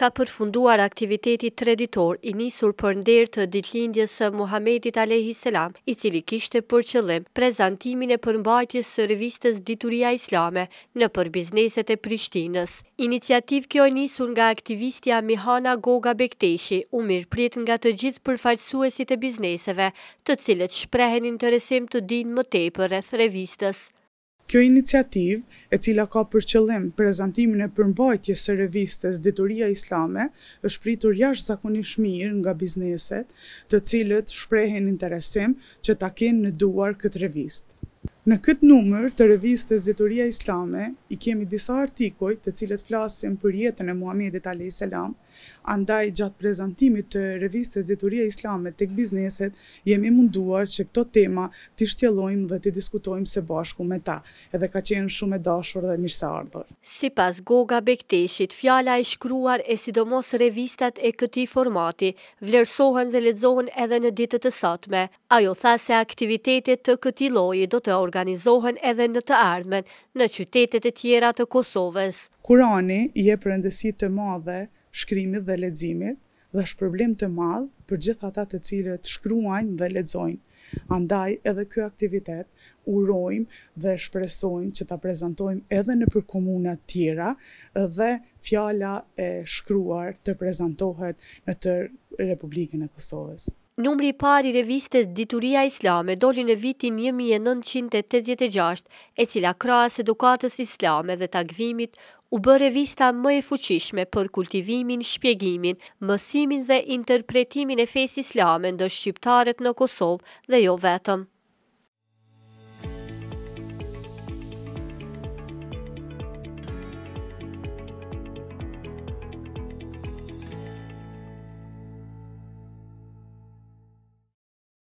ka përfunduar aktivitetit të reditor i njësur për nder të ditlindjes së Mohamedit Alehi Selam, i cili kishte për qëllim prezentimin e përmbajtjes së revistës Dituria Islame në për bizneset e Prishtinës. Iniciativ kjoj njësur nga aktivistja Mihana Goga Bekteshi, u mirë prit nga të gjithë përfaqësuesit e bizneseve të cilët shprehen interesim të din më tepër e thë revistës. Kjo iniciativ, e cila ka për qëllim prezentimin e përmbajtjes së revistës Dituria Islame, është pritur jash zakonish mirë nga bizneset të cilët shprehen interesim që ta kenë në duar këtë revistë. Në këtë numër të revistës Dituria Islame, i kemi disa artikuj të cilët flasim për jetën e Muhamedit alayhi salam. Andaj gjatë prezantimit të revistës Zeturia Islame tek bizneset, jemi munduar që këto tema të shtjellojmë dhe të diskutojmë së bashku me ta. Edhe ka qenë shumë e dashur dhe mirëseardhur. Sipas Goga Bekteshit, fjala e shkruar e sidomos revistat e këtij formati vlerësohen dhe lexohen edhe në ditët të sotme. Ajo tha se aktivitetet të këtij lloji do të organizohen edhe në të ardhmen në qytetet e tjera tjera të Kosovës. Kurani je përëndësi të madhe shkrimit dhe ledzimit dhe është problem të madhe për gjitha ta të cilët shkruajnë dhe ledzojnë. Andaj edhe kjo aktivitet urojmë dhe shpresojmë që ta prezentojmë edhe në përkomunat tjera dhe fjala e shkruar të prezentohet në të Republikën e Kosovës. Numri i parë i revistës Dituria Islame doli në vitin 1986, e cila krahas edukatës islame dhe takvimit u bë revista më e fuqishme për kultivimin, shpjegimin, mësimin dhe interpretimin e fesë islame ndër shqiptarët në Kosovë dhe jo vetëm.